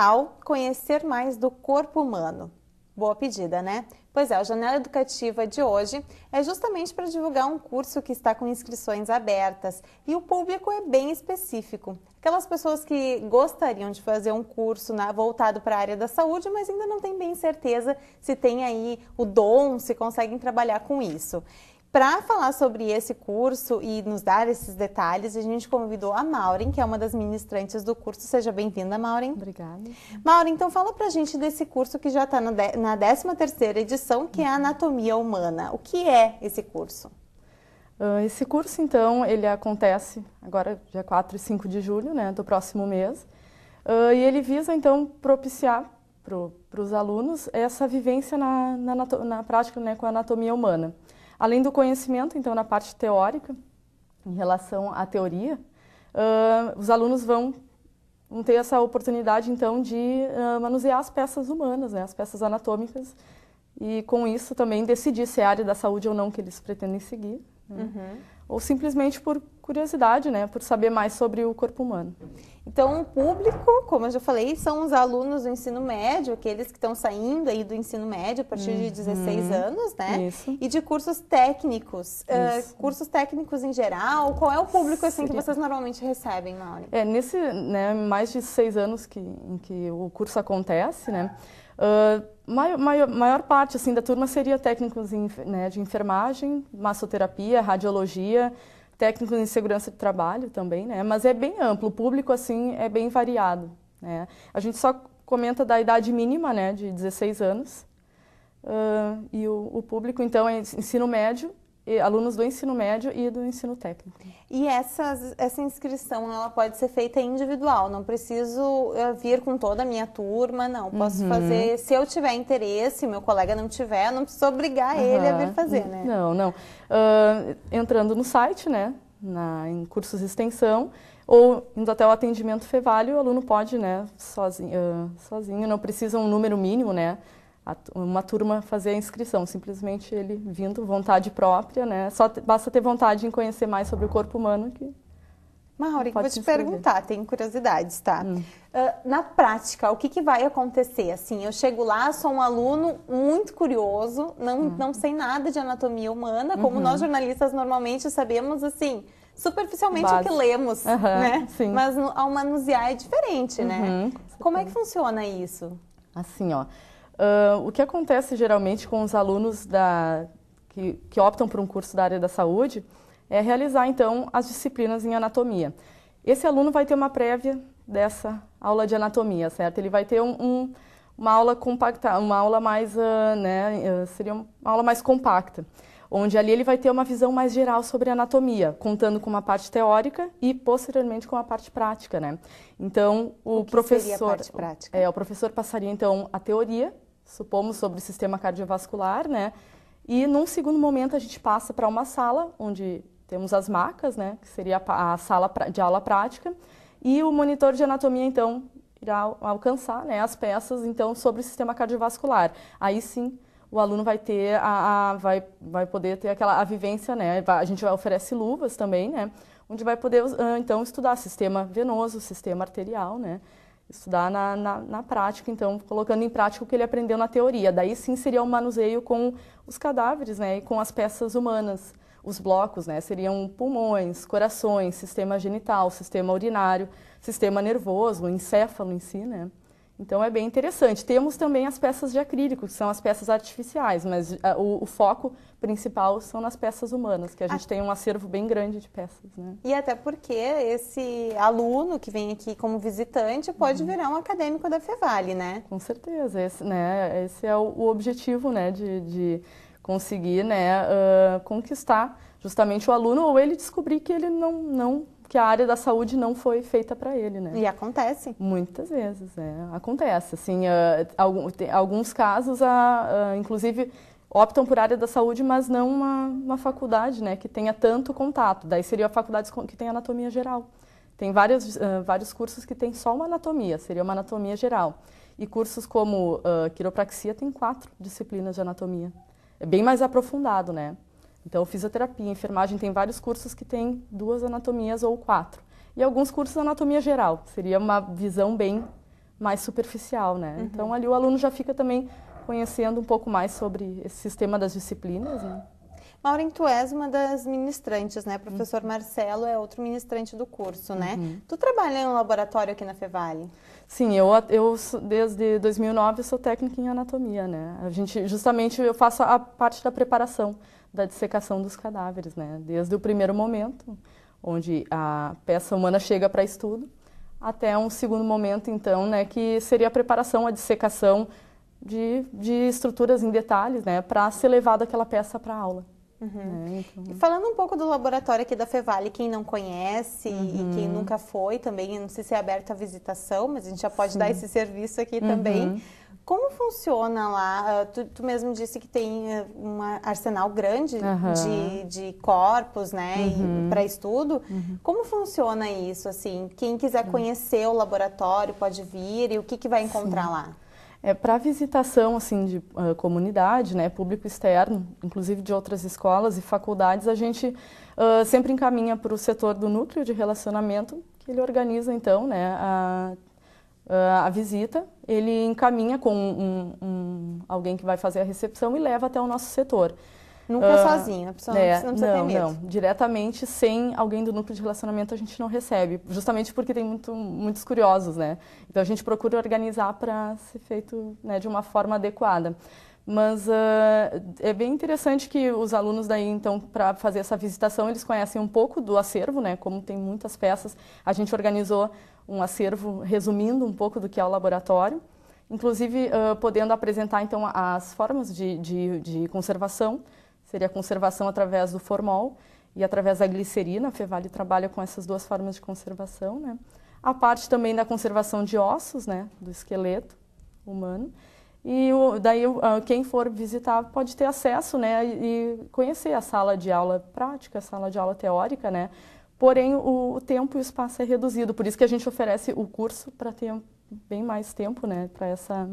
tal conhecer mais do corpo humano? Boa pedida, né? Pois é, a janela educativa de hoje é justamente para divulgar um curso que está com inscrições abertas e o público é bem específico. Aquelas pessoas que gostariam de fazer um curso na, voltado para a área da saúde, mas ainda não têm bem certeza se tem aí o dom, se conseguem trabalhar com isso. Para falar sobre esse curso e nos dar esses detalhes, a gente convidou a Maureen, que é uma das ministrantes do curso. Seja bem-vinda, Maureen. Obrigada. Maureen, então fala para a gente desse curso que já está na 13ª edição, que é Anatomia Humana. O que é esse curso? Ah, esse curso, então, ele acontece agora dia 4 e 5 de julho né, do próximo mês. Ah, e ele visa, então, propiciar para os alunos essa vivência na, na, na prática né, com a anatomia humana. Além do conhecimento, então, na parte teórica, em relação à teoria, uh, os alunos vão, vão, ter essa oportunidade, então, de uh, manusear as peças humanas, né, as peças anatômicas, e com isso também decidir se é a área da saúde ou não que eles pretendem seguir, né, uhum. ou simplesmente por curiosidade, né, por saber mais sobre o corpo humano. Então, o público, como eu já falei, são os alunos do ensino médio, aqueles que estão saindo aí do ensino médio a partir uhum. de 16 anos, né? Isso. E de cursos técnicos. Uh, cursos técnicos em geral, qual é o público assim que vocês normalmente recebem, Mauri? É, nesse, né, mais de seis anos que, em que o curso acontece, né? Uh, ah, maior, maior, maior, parte assim, da turma seria técnicos em, né, de enfermagem, massoterapia, radiologia, técnico em segurança de trabalho também, né? Mas é bem amplo, o público assim é bem variado, né? A gente só comenta da idade mínima, né, de 16 anos, uh, e o, o, público então é ensino médio alunos do ensino médio e do ensino técnico. E essas, essa inscrição ela pode ser feita individual, não preciso eh, vir com toda a minha turma, não. Posso uhum. fazer, se eu tiver interesse, meu colega não tiver, não preciso obrigar uhum. ele a vir fazer, né? Não, não. Uh, entrando no site, né, na, em cursos de extensão, ou indo até o atendimento Fevalho, o aluno pode, né, sozinho, uh, sozinho, não precisa um número mínimo, né, uma turma fazer a inscrição, simplesmente ele vindo, vontade própria, né? Só basta ter vontade em conhecer mais sobre o corpo humano que Mauri, vou te perguntar, tenho curiosidades, tá? Hum. Uh, na prática, o que, que, vai acontecer? Assim, eu chego lá, sou um aluno muito curioso, não, hum. não sei nada de anatomia humana, uhum. como nós uhum. jornalistas normalmente sabemos, assim, superficialmente Base. o que lemos, uhum, né? Sim. Mas no, ao manusear é diferente, né? Uhum, como é que funciona isso? Assim, ó. Uh, o que acontece geralmente com os alunos da, que, que optam por um curso da área da saúde é realizar então as disciplinas em anatomia. Esse aluno vai ter uma prévia dessa aula de anatomia, certo? Ele vai ter um, um, uma aula compacta, uma aula mais, uh, né, uh, seria uma aula mais compacta, onde ali ele vai ter uma visão mais geral sobre anatomia, contando com uma parte teórica e posteriormente com a parte prática, né? Então o, o professor, é o professor passaria então a teoria supomos sobre o sistema cardiovascular, né? E num segundo momento a gente passa para uma sala onde temos as macas, né? Que seria a sala de aula prática e o monitor de anatomia então irá alcançar, né? As peças então sobre o sistema cardiovascular. Aí sim o aluno vai ter a, a vai, vai poder ter aquela a vivência, né? A gente oferece luvas também, né? Onde vai poder ah, então estudar sistema venoso, sistema arterial, né? estudar na, na, na, prática, então colocando em prática o que ele aprendeu na teoria. Daí sim seria o um manuseio com os cadáveres, né, e com as peças humanas. Os blocos, né, seriam pulmões, corações, sistema genital, sistema urinário, sistema nervoso, o encéfalo em si, né. Então é bem interessante. Temos também as peças de acrílico, que são as peças artificiais, mas uh, o, o, foco principal são nas peças humanas, que a gente ah. tem um acervo bem grande de peças. Né? E até porque esse aluno que vem aqui como visitante pode uhum. virar um acadêmico da Fevale, né? Com certeza, esse, né, esse é o, o objetivo né, de, de conseguir né, uh, conquistar justamente o aluno ou ele descobrir que ele não, não que a área da saúde não foi feita para ele, né? E acontece. Muitas vezes, é. Acontece, assim, uh, alguns casos, uh, inclusive, optam por área da saúde, mas não uma, uma faculdade, né, que tenha tanto contato. Daí seria a faculdade que tem anatomia geral. Tem vários, uh, vários cursos que tem só uma anatomia, seria uma anatomia geral. E cursos como uh, quiropraxia tem quatro disciplinas de anatomia. É bem mais aprofundado, né? Então, fisioterapia, enfermagem, tem vários cursos que tem duas anatomias ou quatro. E alguns cursos de anatomia geral, seria uma visão bem mais superficial, né? Uhum. Então, ali o aluno já fica também conhecendo um pouco mais sobre esse sistema das disciplinas, né? Maureen, tu és uma das ministrantes, né? Hum. Professor Marcelo é outro ministrante do curso, né? Uhum. Tu trabalha em um laboratório aqui na Fevale? Sim, eu, eu desde 2009 sou técnica em anatomia, né? A gente, justamente, eu faço a parte da preparação da dissecação dos cadáveres, né? Desde o primeiro momento, onde a peça humana chega para estudo, até um segundo momento, então, né, que seria a preparação, a dissecação de, de estruturas em detalhes, né, para ser levada aquela peça para aula. Uhum. Né, então... Falando um pouco do laboratório aqui da Fevale, quem não conhece uhum. e quem nunca foi também, não sei se é aberto à visitação, mas a gente já pode Sim. dar esse serviço aqui uhum. também como funciona lá? Ah, tu, tu mesmo disse que tem eh, um arsenal grande uhum. de, de corpos, né, uhum. para estudo. Uhum. Como funciona isso? Assim, quem quiser uhum. conhecer o laboratório pode vir e o que, que vai encontrar Sim. lá? É, para visitação assim de uh, comunidade, né, público externo, inclusive de outras escolas e faculdades, a gente uh, sempre encaminha para o setor do núcleo de relacionamento que ele organiza então, né, a, uh, a visita, ele encaminha com um, um, alguém que vai fazer a recepção e leva até o nosso setor. Nunca uh, sozinha, a pessoa não, é, precisa, não precisa não, ter medo. Não, diretamente, sem alguém do núcleo de relacionamento, a gente não recebe. Justamente porque tem muito, muitos curiosos, né? Então, a gente procura organizar para ser feito né, de uma forma adequada. Mas uh, é bem interessante que os alunos daí, então, para fazer essa visitação, eles conhecem um pouco do acervo, né? Como tem muitas peças, a gente organizou um acervo resumindo um pouco do que é o laboratório, inclusive uh, podendo apresentar então as formas de, de, de conservação, seria a conservação através do formol e através da glicerina, a Fevale trabalha com essas duas formas de conservação, né? A parte também da conservação de ossos, né, do esqueleto humano. E o, daí uh, quem for visitar pode ter acesso, né, e conhecer a sala de aula prática, a sala de aula teórica, né, Porém, o tempo e o espaço é reduzido, por isso que a gente oferece o curso para ter bem mais tempo, né, para essa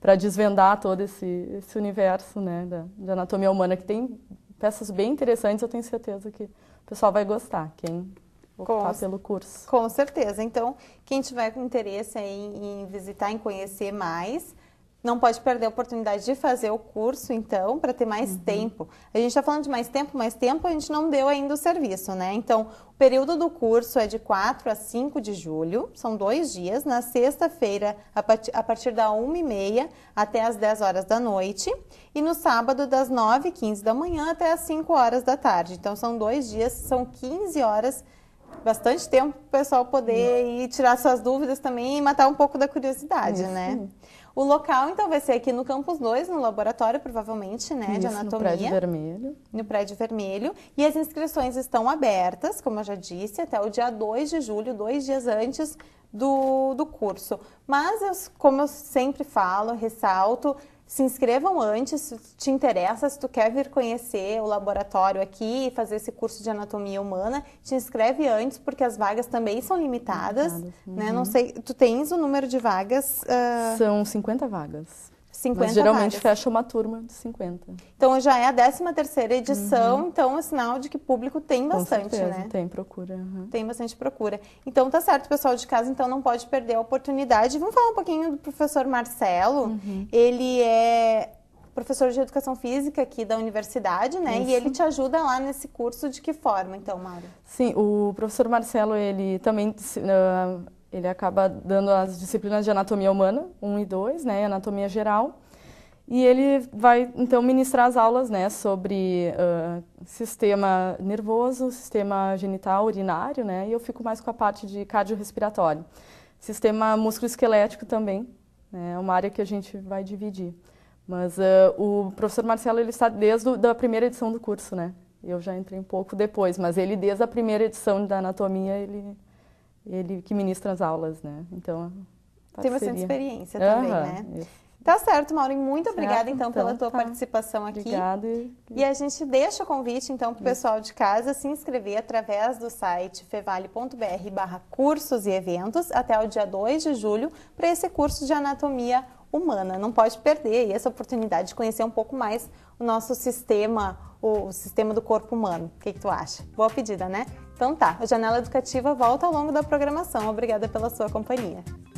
para desvendar todo esse, esse universo, né, da, anatomia humana que tem peças bem interessantes, eu tenho certeza que o pessoal vai gostar, quem optar pelo curso. Com certeza. Então, quem tiver interesse em, em visitar, em conhecer mais, não pode perder a oportunidade de fazer o curso, então, para ter mais uhum. tempo. A gente está falando de mais tempo, mais tempo a gente não deu ainda o serviço, né? Então, o período do curso é de 4 a 5 de julho, são dois dias. Na sexta-feira, a, part a partir da 1h30 até as 10 horas da noite. E no sábado, das 9h15 da manhã até as 5 horas da tarde. Então, são dois dias, são 15 horas bastante tempo para o pessoal poder uhum. ir tirar suas dúvidas também e matar um pouco da curiosidade, né? Sim. O local, então, vai ser aqui no Campus 2, no laboratório, provavelmente, né, Isso, de anatomia. no prédio vermelho. No prédio vermelho. E as inscrições estão abertas, como eu já disse, até o dia 2 de julho, dois dias antes do, do curso. Mas, eu, como eu sempre falo, ressalto, se inscrevam antes, se te interessa, se tu quer vir conhecer o laboratório aqui e fazer esse curso de anatomia humana, te inscreve antes, porque as vagas também são limitadas, limitadas. Uhum. né? Não uhum. sei, tu tens o número de vagas? Uh... São 50 vagas. 50 Mas geralmente vagas. fecha uma turma de 50. Então já é a 13 terceira edição, uhum. então é sinal de que público tem bastante, Com certeza, né? Tem procura. Uhum. Tem bastante procura. Então tá certo, pessoal de casa, então não pode perder a oportunidade. Vamos falar um pouquinho do professor Marcelo. Uhum. Ele é professor de educação física aqui da universidade, né? Isso. E ele te ajuda lá nesse curso de que forma, então, Mara? Sim, o professor Marcelo, ele também uh, ele acaba dando as disciplinas de anatomia humana, 1 e 2, né, anatomia geral. E ele vai, então, ministrar as aulas né, sobre uh, sistema nervoso, sistema genital, urinário, né, e eu fico mais com a parte de cardiorrespiratório. Sistema musculoesquelético também, né, é uma área que a gente vai dividir. Mas uh, o professor Marcelo ele está desde a da primeira edição do curso, né? Eu já entrei um pouco depois, mas ele desde a primeira edição da anatomia ele ele que ministra as aulas, né? Então, tem bastante experiência também, né? Isso. Tá certo, Maureen. Muito certo, obrigada, então, então pela tua tá. participação aqui. Obrigada. E a gente deixa o convite, então, para o pessoal de casa se inscrever através do site fevale.br barra cursos e eventos até o dia 2 de julho para esse curso de anatomia humana. Não pode perder essa oportunidade de conhecer um pouco mais o nosso sistema, o, sistema do corpo humano. O que, que tu acha? Boa pedida, né? Então tá, a Janela Educativa volta ao longo da programação. Obrigada pela sua companhia.